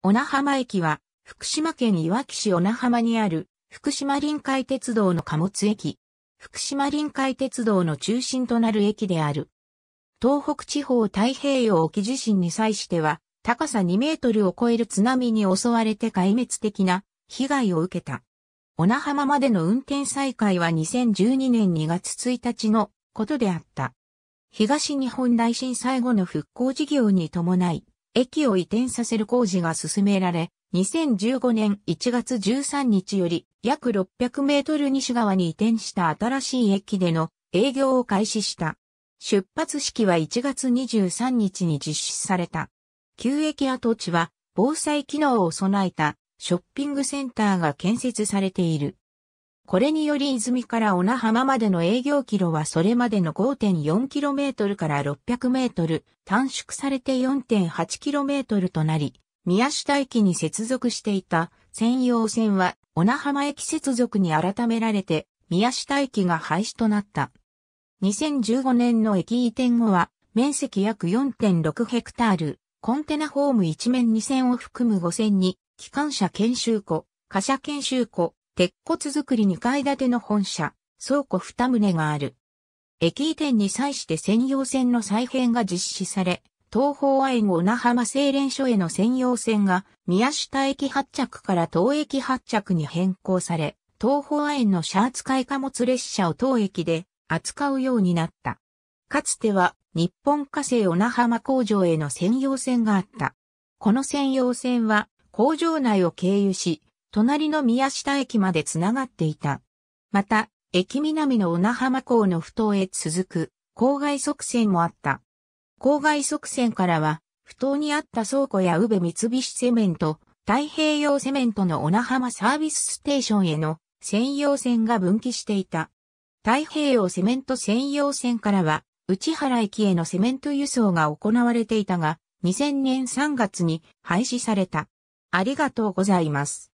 小名浜駅は、福島県いわき市小名浜にある、福島臨海鉄道の貨物駅。福島臨海鉄道の中心となる駅である。東北地方太平洋沖地震に際しては、高さ2メートルを超える津波に襲われて壊滅的な被害を受けた。小名浜までの運転再開は2012年2月1日のことであった。東日本大震災後の復興事業に伴い、駅を移転させる工事が進められ、2015年1月13日より約600メートル西側に移転した新しい駅での営業を開始した。出発式は1月23日に実施された。旧駅跡地は防災機能を備えたショッピングセンターが建設されている。これにより泉から小名浜までの営業キロはそれまでの 5.4km から 600m 短縮されて 4.8km となり、宮下駅に接続していた専用線は小名浜駅接続に改められて宮下駅が廃止となった。2015年の駅移転後は面積約4.6ヘクタール、コンテナホーム一面2線を含む5線に機関車研修庫、貨車研修庫、鉄骨造り2階建ての本社、倉庫2棟がある。駅移転に際して専用線の再編が実施され、東方愛後那浜製錬所への専用線が宮下駅発着から東駅発着に変更され、東方愛のシャー使い貨物列車を当駅で扱うようになった。かつては日本火星小名浜工場への専用線があった。この専用線は工場内を経由し、隣の宮下駅までつながっていた。また、駅南の小名浜港の不頭へ続く郊外側線もあった。郊外側線からは、不頭にあった倉庫や宇部三菱セメント、太平洋セメントの小名浜サービスステーションへの専用線が分岐していた。太平洋セメント専用線からは、内原駅へのセメント輸送が行われていたが、2000年3月に廃止された。ありがとうございます。